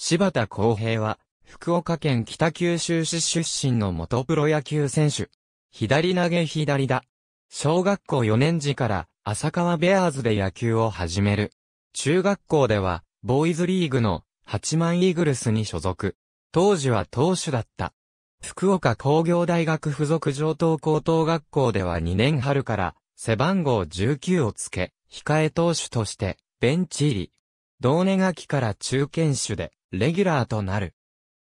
柴田光平は、福岡県北九州市出身の元プロ野球選手。左投げ左だ。小学校4年時から、浅川ベアーズで野球を始める。中学校では、ボーイズリーグの、八幡イーグルスに所属。当時は投手だった。福岡工業大学附属上等高等学校では2年春から、背番号19をつけ、控え投手として、ベンチ入り。同年秋から中堅手で、レギュラーとなる。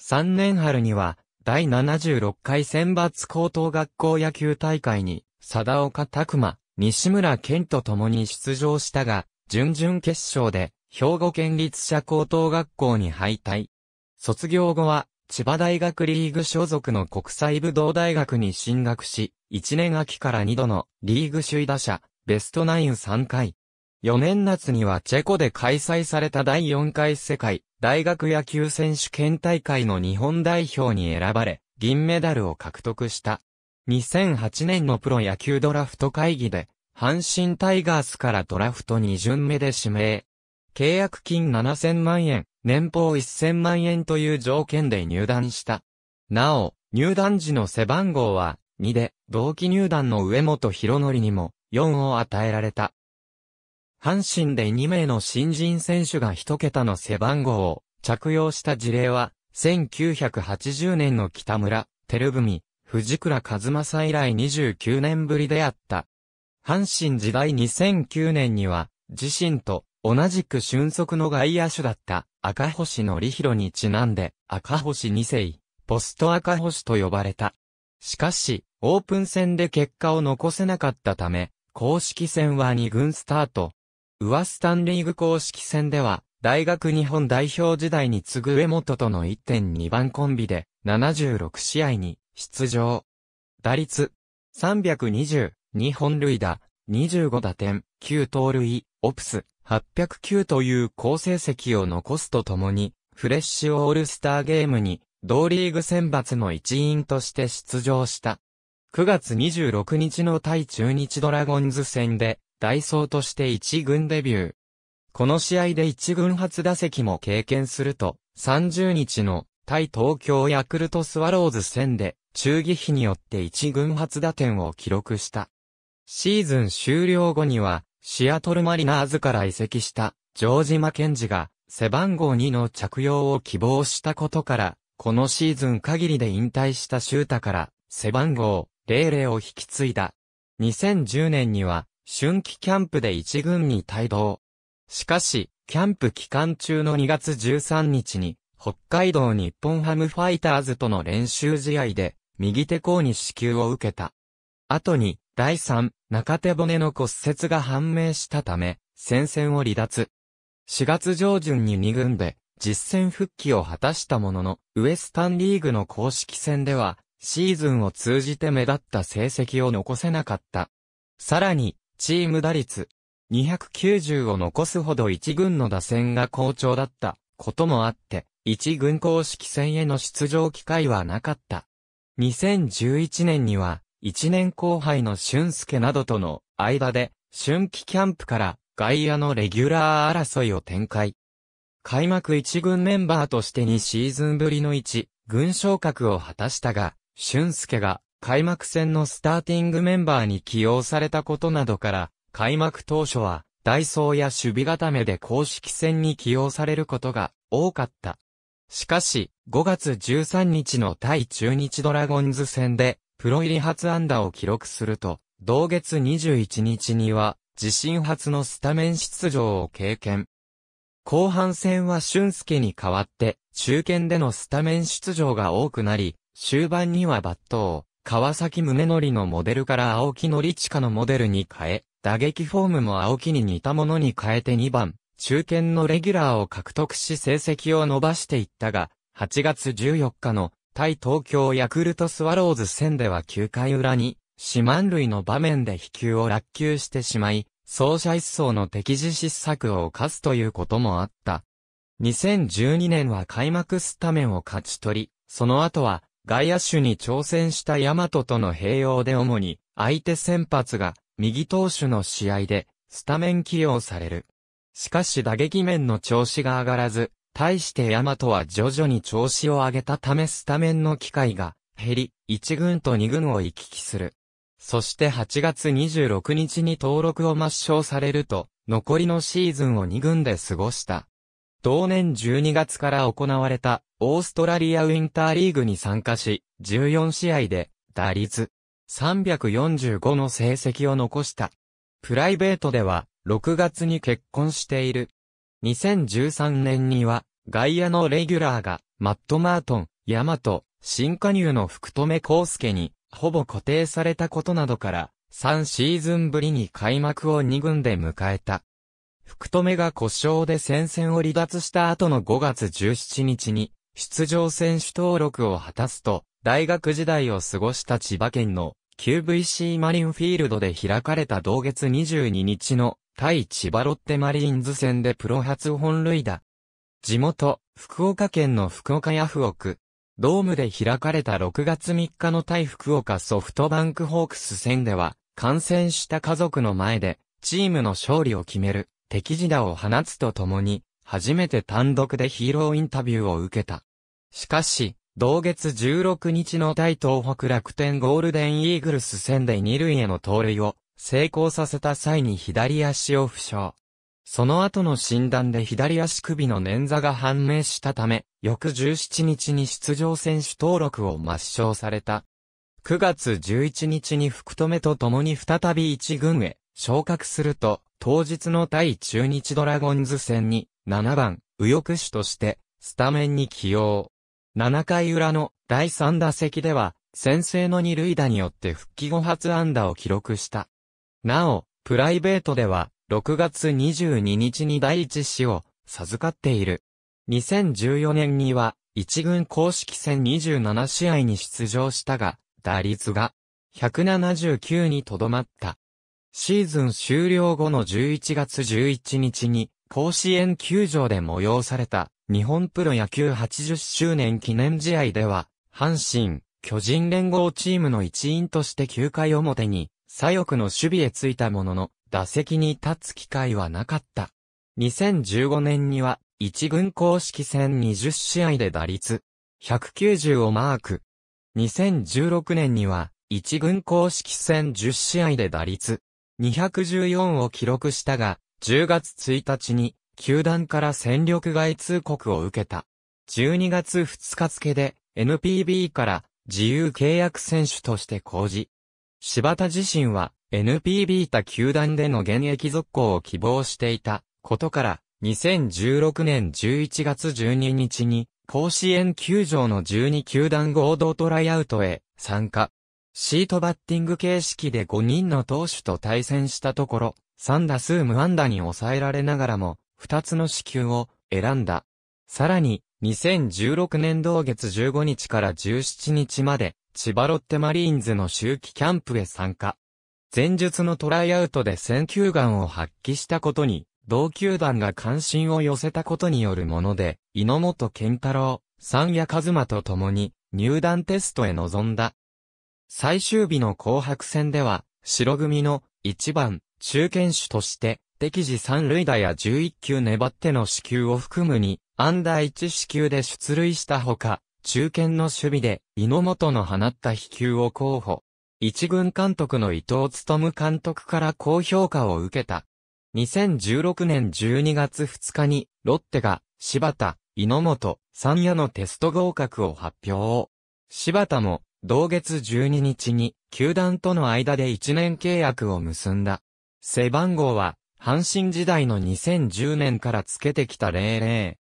3年春には、第76回選抜高等学校野球大会に、貞岡拓馬、西村健と共に出場したが、準々決勝で、兵庫県立社高等学校に敗退。卒業後は、千葉大学リーグ所属の国際武道大学に進学し、1年秋から2度のリーグ首位打者、ベストナイン3回。4年夏にはチェコで開催された第4回世界大学野球選手権大会の日本代表に選ばれ、銀メダルを獲得した。2008年のプロ野球ドラフト会議で、阪神タイガースからドラフト2巡目で指名。契約金7000万円、年俸1000万円という条件で入団した。なお、入団時の背番号は2で、同期入団の上本博則にも4を与えられた。阪神で2名の新人選手が1桁の背番号を着用した事例は、1980年の北村、照文、藤倉和正以来29年ぶりであった。阪神時代2009年には、自身と同じく俊足の外野手だった赤星のりにちなんで赤星2世、ポスト赤星と呼ばれた。しかし、オープン戦で結果を残せなかったため、公式戦は2軍スタート、ウワスタンリーグ公式戦では、大学日本代表時代に次ぐ上本との1.2番コンビで、76試合に出場。打率、320、2本塁打、25打点、9盗塁、オプス、809という好成績を残すとともに、フレッシュオールスターゲームに、同リーグ選抜の一員として出場した。9月26日の対中日ドラゴンズ戦で、ソーとして1軍デビュー。この試合で1軍初打席も経験すると、30日の対東京ヤクルトスワローズ戦で、中義比によって1軍初打点を記録した。シーズン終了後には、シアトルマリナーズから移籍した、ジョージ・マケンジが、背番号2の着用を希望したことから、このシーズン限りで引退したシュータから、背番号、00を引き継いだ。2010年には、春季キャンプで一軍に帯同。しかし、キャンプ期間中の2月13日に、北海道日本ハムファイターズとの練習試合で、右手甲に支給を受けた。後に、第3、中手骨の骨折が判明したため、戦線を離脱。4月上旬に2軍で、実戦復帰を果たしたものの、ウエスタンリーグの公式戦では、シーズンを通じて目立った成績を残せなかった。さらに、チーム打率、290を残すほど一軍の打線が好調だったこともあって、一軍公式戦への出場機会はなかった。2011年には、1年後輩の俊介などとの間で、春季キャンプから外野のレギュラー争いを展開。開幕一軍メンバーとして2シーズンぶりの1軍昇格を果たしたが、俊介が開幕戦のスターティングメンバーに起用されたことなどから、開幕当初は、ダイソーや守備固めで公式戦に起用されることが多かった。しかし、5月13日の対中日ドラゴンズ戦で、プロ入り初安打を記録すると、同月21日には、自身初のスタメン出場を経験。後半戦は俊介に代わって、中堅でのスタメン出場が多くなり、終盤にはバットを川崎宗則のモデルから青木則親のモデルに変え、打撃フォームも青木に似たものに変えて2番、中堅のレギュラーを獲得し成績を伸ばしていったが、8月14日の対東京ヤクルトスワローズ戦では9回裏に、四万類の場面で飛球を落球してしまい、走者一層の敵地失策を犯すということもあった。2012年は開幕スタメンを勝ち取り、その後は外野手に挑戦した大和との併用で主に、相手先発が、右投手の試合で、スタメン起用される。しかし打撃面の調子が上がらず、対して大和は徐々に調子を上げたためスタメンの機会が減り、1軍と2軍を行き来する。そして8月26日に登録を抹消されると、残りのシーズンを2軍で過ごした。同年12月から行われたオーストラリアウィンターリーグに参加し、14試合で、打率、345の成績を残した。プライベートでは、6月に結婚している。2013年には、外野のレギュラーが、マット・マートン、ヤマト、新加入の福留康介に、ほぼ固定されたことなどから、3シーズンぶりに開幕を2軍で迎えた。福留が故障で戦線を離脱した後の5月17日に、出場選手登録を果たすと、大学時代を過ごした千葉県の QVC マリンフィールドで開かれた同月22日の対千葉ロッテマリーンズ戦でプロ初本塁打。地元、福岡県の福岡ヤフオク。ドームで開かれた6月3日の対福岡ソフトバンクホークス戦では、感染した家族の前で、チームの勝利を決める、敵地打を放つとともに、初めて単独でヒーローインタビューを受けた。しかし、同月16日の対東北楽天ゴールデンイーグルス戦で二塁への盗塁を成功させた際に左足を負傷。その後の診断で左足首の捻挫が判明したため、翌17日に出場選手登録を抹消された。9月11日に福留と共に再び1軍へ昇格すると、当日の対中日ドラゴンズ戦に7番右翼手としてスタメンに起用。7回裏の第3打席では、先制の二塁打によって復帰後初安打を記録した。なお、プライベートでは、6月22日に第一子を授かっている。2014年には、一軍公式戦27試合に出場したが、打率が179にとどまった。シーズン終了後の11月11日に、甲子園球場で催された日本プロ野球80周年記念試合では、阪神、巨人連合チームの一員として9回表に、左翼の守備へついたものの、打席に立つ機会はなかった。2015年には、一軍公式戦20試合で打率、190をマーク。2016年には、一軍公式戦10試合で打率、214を記録したが、10月1日に、球団から戦力外通告を受けた。12月2日付で NPB から自由契約選手として公示。柴田自身は NPB 他球団での現役続行を希望していたことから2016年11月12日に甲子園球場の12球団合同トライアウトへ参加。シートバッティング形式で5人の投手と対戦したところ、3打数無安打に抑えられながらも、二つの支給を選んだ。さらに、2016年同月15日から17日まで、千葉ロッテマリーンズの周期キャンプへ参加。前述のトライアウトで選球眼を発揮したことに、同球団が関心を寄せたことによるもので、井本健太郎、三谷和馬と共に入団テストへ臨んだ。最終日の紅白戦では、白組の1番中堅手として敵時三塁打や11球粘っての死球を含むに、安打1死球で出塁したほか、中堅の守備で、井本の放った飛球を候補。一軍監督の伊藤勤監督から高評価を受けた。2016年12月2日に、ロッテが、柴田、井本、三夜のテスト合格を発表。柴田も、同月12日に、球団との間で1年契約を結んだ。背番号は、阪神時代の2010年からつけてきた00。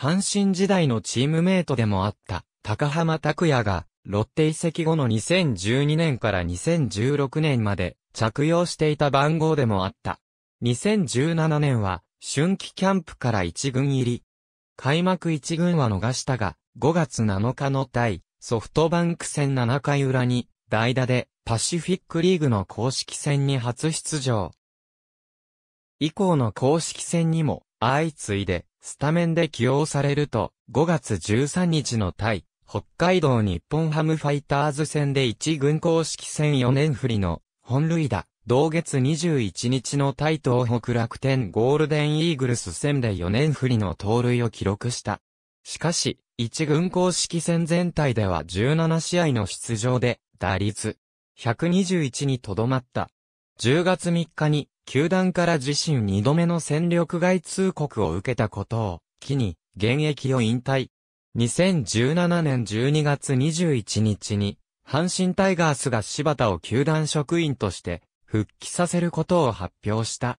阪神時代のチームメイトでもあった、高浜拓也が、ロッテ移籍後の2012年から2016年まで着用していた番号でもあった。2017年は、春季キャンプから1軍入り。開幕1軍は逃したが、5月7日の対、ソフトバンク戦7回裏に、代打で、パシフィックリーグの公式戦に初出場。以降の公式戦にも、相次いで、スタメンで起用されると、5月13日の対、北海道日本ハムファイターズ戦で1軍公式戦4年振りの、本塁打、同月21日の対東北楽天ゴールデンイーグルス戦で4年振りの盗塁を記録した。しかし、1軍公式戦全体では17試合の出場で、打率、121にとどまった。10月3日に、球団から自身2度目の戦力外通告を受けたことを、機に、現役を引退。2017年12月21日に、阪神タイガースが柴田を球団職員として、復帰させることを発表した。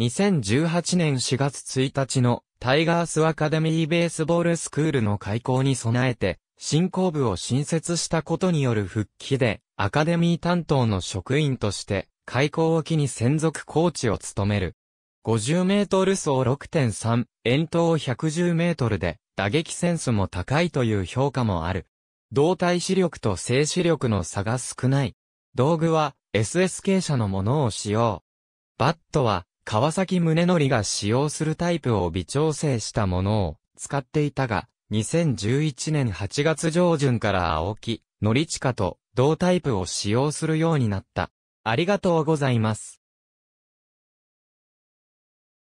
2018年4月1日のタイガースアカデミーベースボールスクールの開校に備えて、振興部を新設したことによる復帰で、アカデミー担当の職員として、開口を機に専属コーチを務める。50メートル走6.3、遠投110メートルで、打撃センスも高いという評価もある。胴体視力と静止力の差が少ない。道具は SSK 社のものを使用。バットは川崎宗則が使用するタイプを微調整したものを使っていたが、2011年8月上旬から青木、則近と同タイプを使用するようになった。ありがとうございます。